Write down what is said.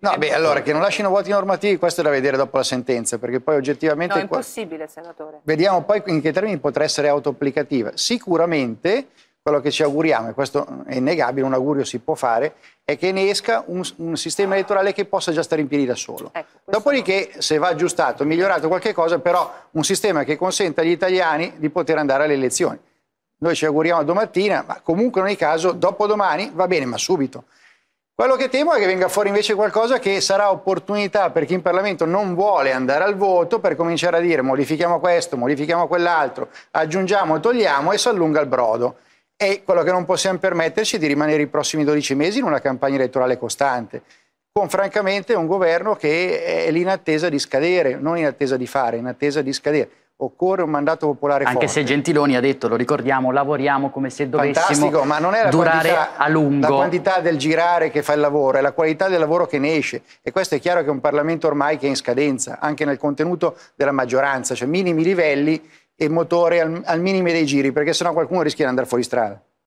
No, beh, allora che non lasciano vuoti normativi, questo è da vedere dopo la sentenza, perché poi oggettivamente... No, è impossibile, senatore. Vediamo poi in che termini potrà essere autoapplicativa. Sicuramente quello che ci auguriamo, e questo è innegabile, un augurio si può fare, è che ne esca un, un sistema elettorale che possa già stare in piedi da solo. Ecco, Dopodiché, se va aggiustato, migliorato qualche cosa, però un sistema che consenta agli italiani di poter andare alle elezioni. Noi ci auguriamo domattina, ma comunque in ogni caso, dopodomani va bene, ma subito. Quello che temo è che venga fuori invece qualcosa che sarà opportunità per chi in Parlamento non vuole andare al voto per cominciare a dire modifichiamo questo, modifichiamo quell'altro, aggiungiamo, togliamo e si allunga il brodo. E quello che non possiamo permetterci è di rimanere i prossimi 12 mesi in una campagna elettorale costante, con francamente un governo che è lì in attesa di scadere, non in attesa di fare, in attesa di scadere occorre un mandato popolare Anche forte. se Gentiloni ha detto, lo ricordiamo, lavoriamo come se dovessimo durare quantità, a lungo. La quantità del girare che fa il lavoro, è la qualità del lavoro che ne esce. E questo è chiaro che è un Parlamento ormai che è in scadenza, anche nel contenuto della maggioranza, cioè minimi livelli e motore al, al minimo dei giri, perché sennò qualcuno rischia di andare fuori strada.